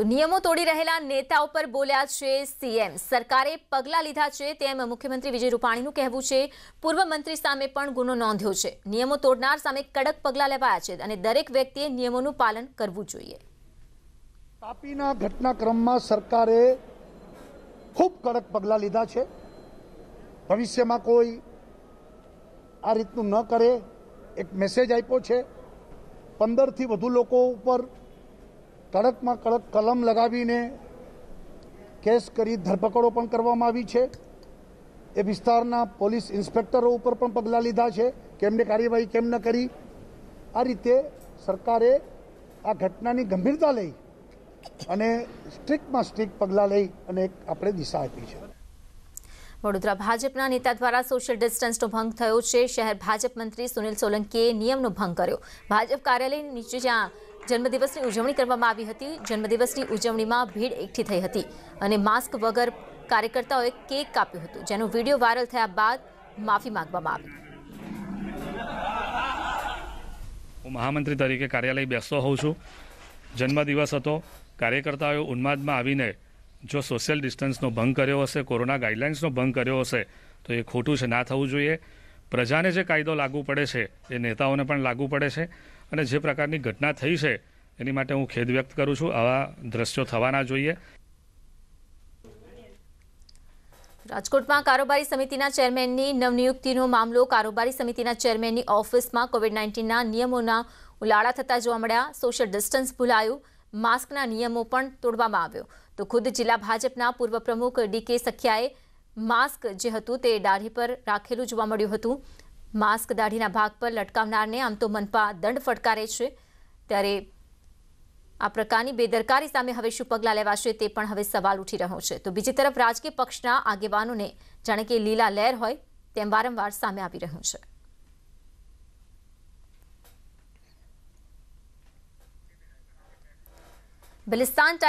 તો નિયમો તોડી રહેલા નેતા ઉપર બોલ્યા છે સીએમ સરકારે પગલાં લીધા છે તેમ મુખ્યમંત્રી વિજય રૂપાણીનું કહેવું છે પૂર્વ મંત્રી સામે પણ ગુનો નોંધ્યો છે નિયમો તોડનાર સામે કડક પગલાં લેવાયા છે અને દરેક વ્યક્તિએ નિયમોનું પાલન કરવું જોઈએ તાપીના ઘટનાક્રમમાં સરકારે ખૂબ કડક પગલાં લીધા છે ભવિષ્યમાં કોઈ આ રીતનું ન કરે એક મેસેજ આપ્યો છે પંદરથી વધુ લોકો ઉપર કડકમાં કડક કલમ લગાવીને કેસ કરી ધરપકડો પણ કરવામાં આવી છે એ વિસ્તારના પોલીસ ઇન્સ્પેક્ટરો ઉપર પણ પગલાં લીધા છે કેમને કાર્યવાહી કેમ ન કરી આ રીતે સરકારે આ ઘટનાની ગંભીરતા લઈ અને સ્ટ્રિક્ટમાં સ્ટ્રિક્ટ પગલાં લઈ અને એક આપણે દિશા આપી છે વડોદરા ભાજપના નેતા દ્વારા સોશિયલ ડિસ્ટન્સનો ભંગ થયો છે શહેર ભાજપ મંત્રી સુનિલ સોલંકીએ નિયમનો ભંગ કર્યો ભાજપ કાર્યાલય નીચે જ્યાં જન્મદિવસની ઉજવણી કરવામાં આવી હતી જન્મદિવસની ઉજવણીમાં ભીડ એકઠી થઈ હતી અને માસ્ક વગર કાર્યકર્તાઓએ કેક કાપ્યું હતું જેનો વિડીયો વાયરલ થયા બાદ માફી માંગવામાં આવી હું મહામંત્રી તરીકે કાર્યાલય બેસતો હોઉં છું જન્મદિવસ હતો કાર્યકર્તાઓએ ઉન્માદમાં આવીને જો સોશિયલ ડિસ્ટન્સનો ભંગ કર્યો હશે કોરોના ગાઈડલાઇન્સનો ભંગ કર્યો હશે તો એ ખોટું છે ના થવું જોઈએ પ્રજાને જે કાયદો લાગુ પડે છે એ નેતાઓને પણ લાગુ પડે છે અને જે પ્રકારની ઘટના થઈ છે એની માટે હું ખેદ વ્યક્ત કરું છું આવા દ્રશ્યો થવાના જોઈએ રાજકોટમાં કારોબારી સમિતિના ચેરમેનની નવનિયુક્તિનો મામલો કારોબારી સમિતિના ચેરમેનની ઓફિસમાં કોવિડ નાઇન્ટીનના નિયમોના ઉલાળા થતા જોવા મળ્યા સોશિયલ ડિસ્ટન્સ ભૂલાયું માસ્કના નિયમો પણ તોડવામાં આવ્યો તો ખુદ જિલ્લા ભાજપના પૂર્વ પ્રમુખ ડીકે સખિયાએ માસ્ક જે હતું તે દાઢી પર રાખેલું જોવા મળ્યું હતું માસ્ક દાઢીના ભાગ પર લટકાવનારને આમ તો મનપા દંડ ફટકારે છે ત્યારે આ પ્રકારની બેદરકારી સામે હવે શું પગલાં લેવાશે તે પણ હવે સવાલ ઉઠી રહ્યો છે તો બીજી તરફ રાજકીય પક્ષના આગેવાનોને જાણે કે લીલા લહેર હોય તેમ વારંવાર સામે આવી રહ્યું છે બલિસ્તાન